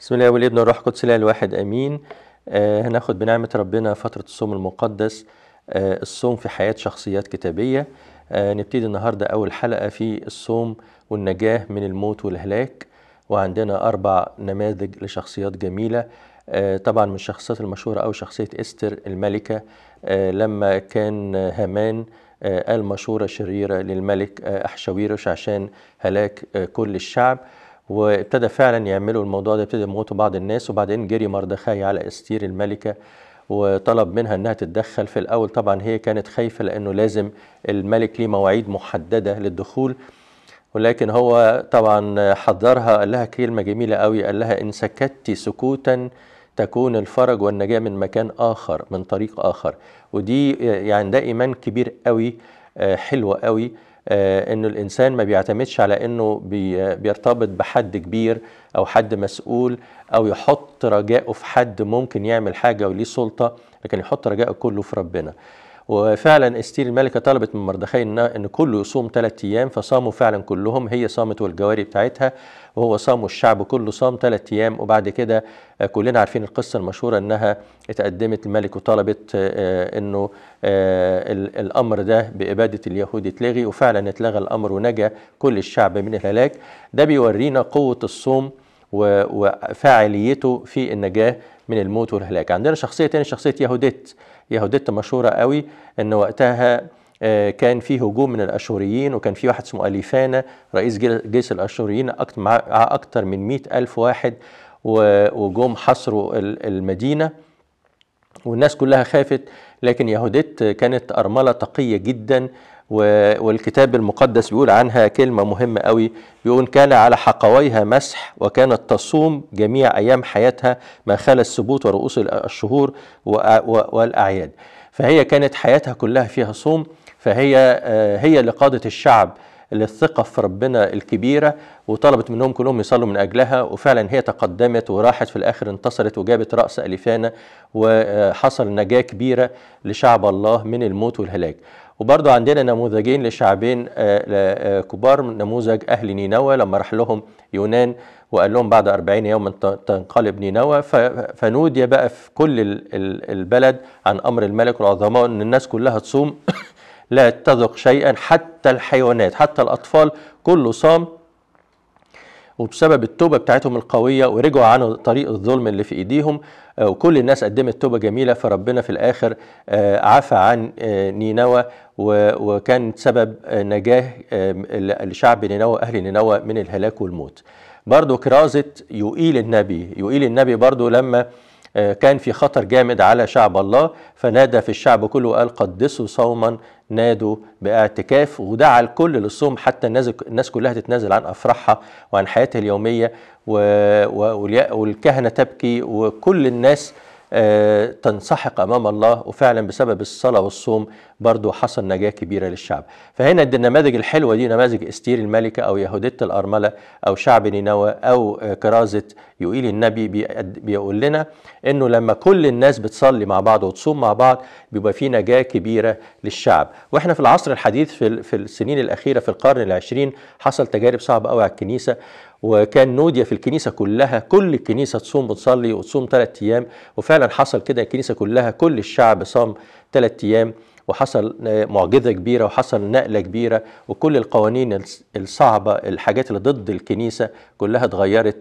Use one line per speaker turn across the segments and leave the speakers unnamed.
بسم الله والابن والروح القدس الله الواحد امين آه هناخد بنعمه ربنا فتره الصوم المقدس آه الصوم في حياه شخصيات كتابيه آه نبتدي النهارده اول حلقه في الصوم والنجاه من الموت والهلاك وعندنا اربع نماذج لشخصيات جميله آه طبعا من الشخصيات المشهوره او شخصيه استر الملكه آه لما كان هامان آه قال مشوره شريره للملك آه عشان هلاك آه كل الشعب وابتدى فعلا يعملوا الموضوع ده ابتدى يموتوا بعض الناس وبعدين جري مردخاي على استير الملكه وطلب منها انها تتدخل في الاول طبعا هي كانت خايفه لانه لازم الملك ليه مواعيد محدده للدخول ولكن هو طبعا حذرها قال لها كلمه جميله قوي قال لها ان سكتت سكوتا تكون الفرج والنجاه من مكان اخر من طريق اخر ودي يعني ده ايمان كبير قوي آه، حلو قوي آه، انه الانسان ما بيعتمدش على انه بيرتبط بحد كبير او حد مسؤول او يحط رجائه في حد ممكن يعمل حاجه وليه سلطه لكن يحط رجائه كله في ربنا وفعلا استير الملكة طلبت من مردخي أن كله يصوم ثلاثة أيام فصاموا فعلا كلهم هي صامت والجواري بتاعتها وهو صام والشعب كله صام ثلاثة أيام وبعد كده آه، كلنا عارفين القصة المشهورة أنها اتقدمت الملك وطلبت آه، آه، أنه الأمر ده بإبادة اليهود يتلغي وفعلا اتلغى الأمر ونجا كل الشعب من الهلاك ده بيورينا قوة الصوم وفاعليته في النجاة من الموت والهلاك عندنا شخصية تانية شخصية يهوديت يهوديت مشهورة قوي ان وقتها آه، كان في هجوم من الاشوريين وكان في واحد اسمه اليفانا رئيس جيش الاشوريين مع اكتر من مئة الف واحد وجم حصروا المدينه والناس كلها خافت لكن يهوديت كانت أرملة تقية جدا والكتاب المقدس بيقول عنها كلمة مهمة قوي بيقول كان على حقويها مسح وكانت تصوم جميع أيام حياتها ما خلا السبوت ورؤوس الشهور والأعياد فهي كانت حياتها كلها فيها صوم فهي آه، هي اللي قادت الشعب للثقة في ربنا الكبيرة وطلبت منهم كلهم يصلوا من أجلها وفعلا هي تقدمت وراحت في الآخر انتصرت وجابت رأس أليفانا وحصل نجاة كبيرة لشعب الله من الموت والهلاك وبرضه عندنا نموذجين لشعبين آه، آه، كبار نموذج أهل نينوى لما راح لهم يونان وقال لهم بعد أربعين يوما تنقلب نينوى فنودي بقى في كل البلد عن أمر الملك والعظماء أن الناس كلها تصوم لا تذق شيئا حتى الحيوانات حتى الأطفال كله صام وبسبب التوبة بتاعتهم القوية ورجعوا عن طريق الظلم اللي في إيديهم آه، وكل الناس قدمت توبة جميلة فربنا في الآخر آه، عفى عن آه، نينوى وكان سبب نجاة لشعب نينوى وأهل نينوى من الهلاك والموت برضو كرازة يقيل النبي يقيل النبي برضو لما آه، كان في خطر جامد على شعب الله فنادى في الشعب كله وقال قدسوا صوما نادوا باعتكاف ودعا الكل للصوم حتى الناس كلها تتنازل عن افراحها وعن حياتها اليوميه والكهنه تبكي وكل الناس آه، تنسحق امام الله وفعلا بسبب الصلاه والصوم برضه حصل نجاه كبيره للشعب فهنا النماذج الحلوه دي نماذج استير الملكه او يهوديت الارمله او شعب نينوى او آه، كرازه يقيل النبي بيقول لنا انه لما كل الناس بتصلي مع بعض وتصوم مع بعض بيبقى في نجاه كبيره للشعب واحنا في العصر الحديث في في السنين الاخيره في القرن العشرين حصل تجارب صعبه قوي على الكنيسه وكان نوديا في الكنيسة كلها كل الكنيسة تصوم وتصلي وتصوم ثلاث أيام وفعلا حصل كده الكنيسة كلها كل الشعب صام ثلاث أيام وحصل معجزة كبيرة وحصل نقلة كبيرة وكل القوانين الصعبة الحاجات اللي ضد الكنيسة كلها اتغيرت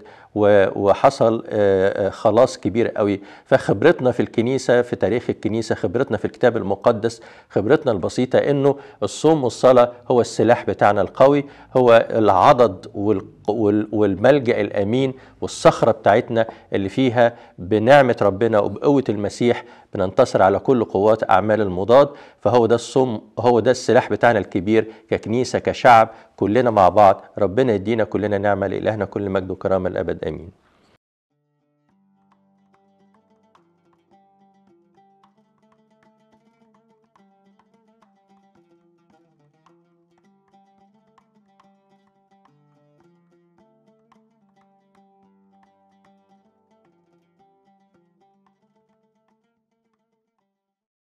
وحصل آه، آه، خلاص كبير قوي فخبرتنا في الكنيسة في تاريخ الكنيسة خبرتنا في الكتاب المقدس خبرتنا البسيطة انه الصوم والصلاة هو السلاح بتاعنا القوي هو العضد والملجأ الأمين والصخرة بتاعتنا اللي فيها بنعمة ربنا وبقوة المسيح بننتصر على كل قوات أعمال المضاد فهو ده الصوم هو ده السلاح بتاعنا الكبير ككنيسة كشعب كلنا مع بعض ربنا يدينا كلنا نعمة لإلهنا كل مجد وكرامة الأبد آمين